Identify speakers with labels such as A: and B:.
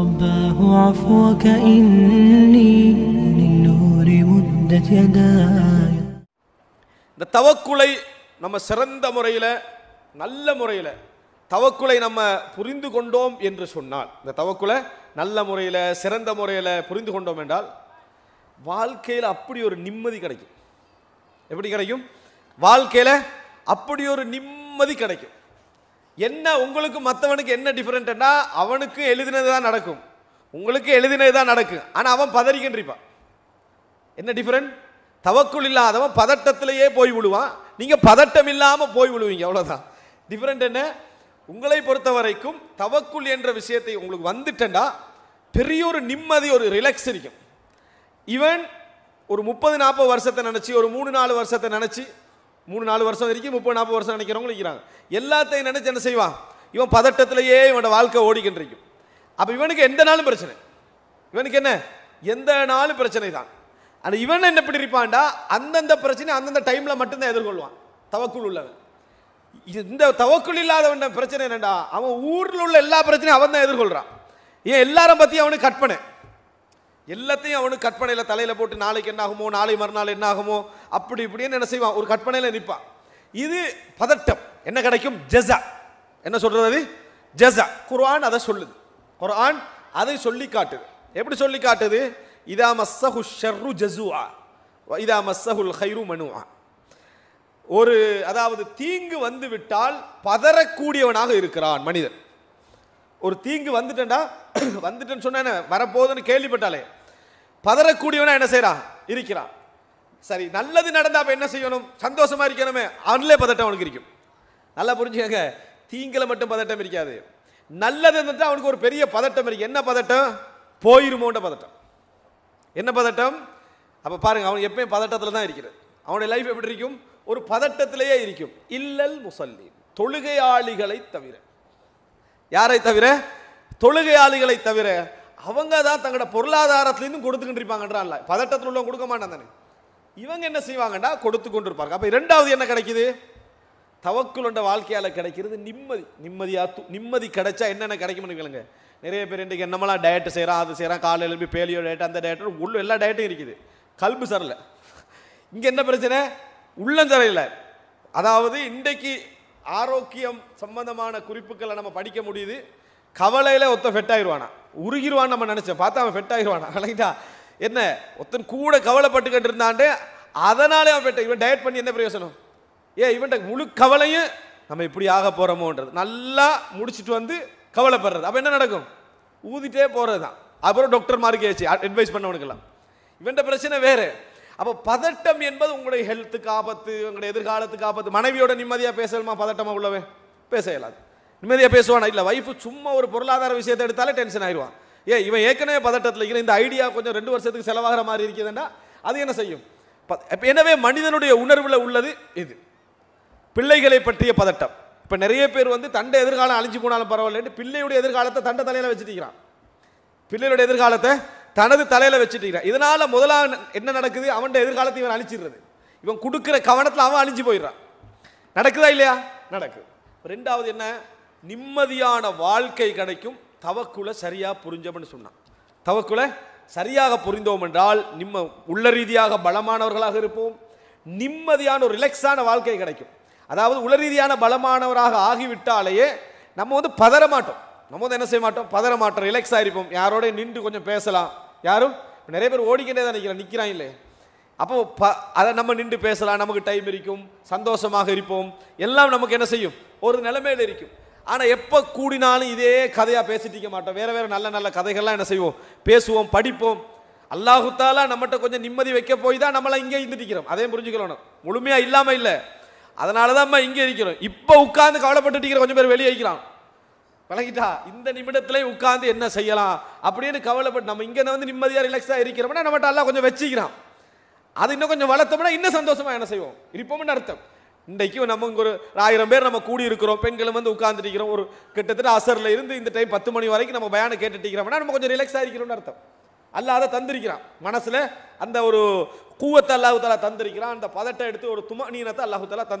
A: رباه عفوك إني للنور مدت يداي இந்த தவக்குலை நம்ம சிறந்த முறையில் நல்ல முறையில் தவக்குலை நம்ம புரிந்து கொண்டோம் என்று சொன்னால் இந்த தவக்குலை நல்ல முறையில் சிறந்த முறையில் புரிந்து கொண்டோம் என்றால் வாழ்க்கையில் அப்படி ஒரு நிம்மதி கிடைக்கும் எப்படி கிடைக்கும் வாழ்க்கையில் அப்படி ஒரு நிம்மதி கிடைக்கும் என்ன உங்களுக்கு மற்றவனுக்கு என்ன டிஃப்ரெண்ட்னா அவனுக்கு எழுதினது தான் நடக்கும் உங்களுக்கு எழுதினது தான் நடக்கும் ஆனால் அவன் பதறிக்கின்றிருப்பான் என்ன டிஃப்ரெண்ட் தவக்குள் இல்லாதவன் பதட்டத்திலேயே போய் விழுவான் நீங்கள் பதட்டம் இல்லாமல் போய் விழுவீங்க அவ்வளோதான் டிஃப்ரெண்ட் என்ன உங்களை பொறுத்த வரைக்கும் தவக்குள் என்ற விஷயத்தை உங்களுக்கு வந்துட்டேன்டா பெரிய ஒரு நிம்மதி ஒரு ரிலாக்ஸ் இருக்கும் ஈவன் ஒரு முப்பது நாற்பது வருஷத்தை நினச்சி ஒரு மூணு நாலு வருஷத்தை நினச்சி மூணு நாலு வருஷம் வரைக்கும் முப்பது நாற்பது வருஷம் நினைக்கிறவங்க இருக்கிறாங்க எல்லாத்தையும் நினைச்சு என்ன செய்வான் இவன் பதட்டத்திலேயே இவனோட வாழ்க்கை ஓடிக்கின்றிருக்கும் அப்போ இவனுக்கு எந்த நாளும் பிரச்சனை இவனுக்கு என்ன எந்த நாளும் பிரச்சனை தான் ஆனால் இவன் என்ன இப்படி இருப்பான்டா அந்தந்த பிரச்சனை அந்தந்த டைமில் மட்டும்தான் எதிர்கொள்வான் தவக்குள் உள்ளவன் இந்த தவக்குள் இல்லாதவன் பிரச்சனை என்னண்டா அவன் ஊரில் உள்ள எல்லா பிரச்சனையும் அவன் தான் எதிர்கொள்கிறான் ஏன் எல்லாரும் பற்றி அவனுக்கு கற்பனை எல்லாத்தையும் அவனுக்கு கற்பனையில் தலையில் போட்டு நாளைக்கு என்னாகுமோ நாளை மறுநாள் என்னாகுமோ அப்படி இப்படின்னு என்ன செய்வான் ஒரு கற்பனையில் நிற்பான் இது பதட்டம் என்ன கிடைக்கும் ஜெசா என்ன சொல்கிறது அது ஜெசா குர்ஆன் அதை சொல்லுது குர்ஆன் அதை சொல்லி காட்டுது எப்படி சொல்லி காட்டுது இதா மஸ்ஸஹு ஷர்ரு ஜசுஆ இதா மஸ்ஸஹுல் ஹைரு மனுஆ ஒரு அதாவது தீங்கு வந்து விட்டால் பதறக்கூடியவனாக இருக்கிறான் மனிதன் ஒரு தீங்கு வந்துட்டேன்டா வந்துட்டேன்னு சொன்ன வரப்போகுதுன்னு கேள்விப்பட்டாலே பதறக்கூடியவனா என்ன செய்கிறான் இருக்கிறான் சரி நல்லது நடந்தால் அப்போ என்ன செய்யணும் சந்தோஷமாக இருக்கணுமே அதிலே பதட்டம் அவனுக்கு இருக்கும் நல்லா புரிஞ்சுக்கங்க தீங்கில் மட்டும் பதட்டம் இருக்காது நல்லது இருந்துட்டு அவனுக்கு ஒரு பெரிய பதட்டம் இருக்குது என்ன பதட்டம் போயிருமோன்ற பதட்டம் என்ன பதட்டம் அப்போ பாருங்க அவன் எப்பயும் பதட்டத்தில் தான் இருக்கிறது அவனுடைய லைஃப் எப்படி இருக்கும் ஒரு பதட்டத்திலேயே இருக்கும் இல்லல் முசல்லி தொழுகையாளிகளை தவிர யாரை தவிர தொழுகையாளிகளை தவிர அவங்க தான் தங்களோட பொருளாதாரத்திலேருந்து கொடுத்துக்கிட்டு இல்லை பதட்டத்தில் உள்ளவங்க கொடுக்க மாட்டேன் தானே இவங்க என்ன செய்வாங்கன்னா கொடுத்து கொண்டு இருப்பாங்க அப்போ இரண்டாவது என்ன கிடைக்குது தவக்குள்ள வாழ்க்கையால் கிடைக்கிறது நிம்மதி நிம்மதியாக நிம்மதி கிடைச்சா என்னென்ன கிடைக்கும்னு கேளுங்க நிறைய பேர் இன்றைக்கு என்னமெல்லாம் டயட்டு செய்கிறான் அது செய்கிறான் காலையில் எழுப்பி பேலியோ டயட் அந்த டயட்டு உள்ள எல்லா டயட்டும் இருக்குது கல்பு சரலை இங்கே என்ன பிரச்சனை உள்ளம் சரியில்லை அதாவது இன்றைக்கு ஆரோக்கியம் சம்பந்தமான குறிப்புகளை நம்ம படிக்க முடியுது கவலையில் ஒத்த ஃபெட் ஆகிடுவானா உருகிடுவான்னு நம்ம நினச்சோம் பார்த்தா அவன் ஃபெட் ஆயிடுவானா கலைதா என்ன ஒத்தன் கூட கவலைப்பட்டுக்கிட்டு இருந்தான்ட்டு அதனாலே அவன் ஃபெட் இவன் டயட் பண்ணி என்ன பிரயோசனம் ஏ இவன்கிட்ட முழு கவலையும் நம்ம இப்படி ஆக போகிறோமோன்றது நல்லா முடிச்சுட்டு வந்து கவலைப்படுறது அப்போ என்ன நடக்கும் ஊதிட்டே போகிறது தான் அப்புறம் டாக்டர் மார்க்கேச்சு அட்வைஸ் பண்ணவனுக்கெல்லாம் இவன்கிட்ட பிரச்சனை வேறு அப்போ பதட்டம் என்பது உங்களுடைய ஹெல்த்துக்கு ஆபத்து உங்களுடைய எதிர்காலத்துக்கு ஆபத்து மனைவியோட நிம்மதியாக பேசலாமா பதட்டமாக உள்ளவே பேச இயலாது நிம்மதியாக பேசுவானா இல்லை ஒய்ஃபு சும்மா ஒரு பொருளாதார விஷயத்தை எடுத்தாலே டென்ஷன் ஆயிடுவான் ஏ இவன் ஏற்கனவே பதட்டத்தில் இருக்கிற இந்த ஐடியா கொஞ்சம் ரெண்டு வருஷத்துக்கு செலவாகிற மாதிரி இருக்குதுன்னா அது என்ன செய்யும் எனவே மனிதனுடைய உணர்வில் உள்ளது இது பிள்ளைகளை பற்றிய பதட்டம் இப்போ நிறைய பேர் வந்து தண்டை எதிர்காலம் அழிஞ்சு போனாலும் பரவாயில்லன்னு பிள்ளையுடைய எதிர்காலத்தை தண்டை தலையில் வச்சுட்டிக்கிறான் பிள்ளையுடைய எதிர்காலத்தை தனது தலையில் வச்சுட்டு இதனால் முதலாக என்ன நடக்குது அவன்கிட்ட எதிர்காலத்தை இவன் அழிச்சிடுறது இவன் கொடுக்குற கவனத்தில் அவன் அழிஞ்சு போயிடுறான் நடக்குதா இல்லையா நடக்குது ரெண்டாவது என்ன நிம்மதியான வாழ்க்கை கிடைக்கும் தவக்குல சரியாக புரிஞ்சோம்னு சொன்னான் தவக்குல சரியாக புரிந்தோம் என்றால் நிம்ம உள்ள ரீதியாக பலமானவர்களாக இருப்போம் நிம்மதியான ஒரு ரிலாக்ஸான வாழ்க்கை கிடைக்கும் அதாவது உள ரீதியான பலமானவராக ஆகிவிட்டாலேயே நம்ம வந்து பதற மாட்டோம் நம்ம வந்து என்ன செய்ய மாட்டோம் பதற மாட்டோம் ரிலாக்ஸ் ஆகிருப்போம் யாரோடய நின்று கொஞ்சம் பேசலாம் யாரும் இப்போ நிறைய பேர் ஓடிக்கிட்டே தான் நிற்கிறான் நிற்கிறான் இல்லை அப்போ ப அதை நம்ம நின்று பேசலாம் நமக்கு டைம் இருக்கும் சந்தோஷமாக இருப்போம் எல்லாம் நமக்கு என்ன செய்யும் ஒரு நிலைமையில் இருக்கும் ஆனால் எப்போ கூடினாலும் இதே கதையாக பேசிட்டிக்க மாட்டோம் வேறு வேறு நல்ல நல்ல கதைகள்லாம் என்ன செய்வோம் பேசுவோம் படிப்போம் அல்லாஹுத்தாலா நம்மகிட்ட கொஞ்சம் நிம்மதி வைக்க போய் தான் நம்மளாம் இங்கே இருந்துட்டிக்கிறோம் அதையும் புரிஞ்சுக்கணும் முழுமையாக இல்லாமல் இல்லை அதனால தான் நம்ம இங்கே இருக்கிறோம் இப்போ உட்காந்து இருக்கிற கொஞ்சம் பேர் வெளியே வைக்கிறான் பழகிட்டா இந்த நிமிடத்துல உட்காந்து என்ன செய்யலாம் அப்படின்னு கவலைப்பட்டு நம்ம இங்கே வந்து நிம்மதியாக ரிலாக்ஸாக இருக்கிறோம்னா நம்மகிட்ட எல்லாம் கொஞ்சம் வச்சுக்கிறான் அது இன்னும் கொஞ்சம் வளர்த்தோம்னா இன்னும் சந்தோஷமாக என்ன செய்வோம் இருப்போம்னு அர்த்தம் இன்றைக்கும் நம்ம இங்க ஒரு ஆயிரம் பேர் நம்ம கூடி இருக்கிறோம் பெண்களும் வந்து உட்காந்துருக்கிறோம் ஒரு கிட்டத்தட்ட அசரில் இருந்து இந்த டைம் பத்து மணி வரைக்கும் நம்ம பயானம் கேட்டுட்டிருக்கிறோம்னா நம்ம கொஞ்சம் ரிலாக்ஸாக இருக்கிறோம்னு அர்த்தம் அல்லாத தந்திருக்கிறான் மனசில் அந்த ஒரு கூவத்தை அல்லாஹு தலா தந்திருக்கிறான் அந்த பதட்டை எடுத்து ஒரு தும நீனத்தை அல்லாஹு தலா